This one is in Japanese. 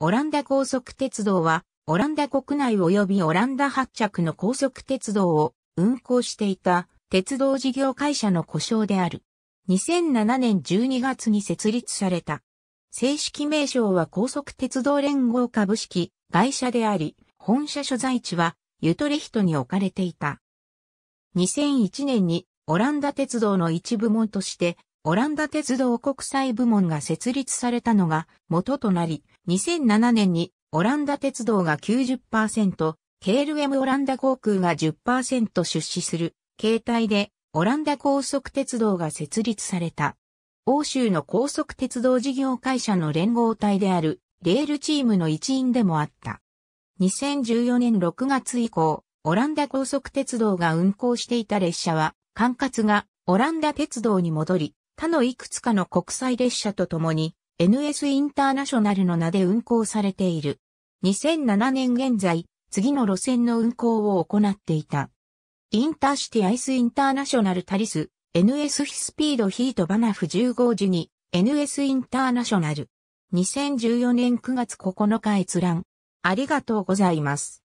オランダ高速鉄道は、オランダ国内及びオランダ発着の高速鉄道を運行していた鉄道事業会社の故障である。2007年12月に設立された。正式名称は高速鉄道連合株式会社であり、本社所在地はユトレヒトに置かれていた。2001年にオランダ鉄道の一部門としてオランダ鉄道国際部門が設立されたのが元となり、2007年にオランダ鉄道が90%、KLM オランダ航空が10%出資する形態でオランダ高速鉄道が設立された。欧州の高速鉄道事業会社の連合体であるレールチームの一員でもあった。2014年6月以降、オランダ高速鉄道が運行していた列車は、管轄がオランダ鉄道に戻り、他のいくつかの国際列車とともに NS インターナショナルの名で運行されている。2007年現在、次の路線の運行を行っていた。インターシティアイスインターナショナルタリス、NS ヒスピードヒートバナフ15時に、NS インターナショナル。2014年9月9日閲覧。ありがとうございます。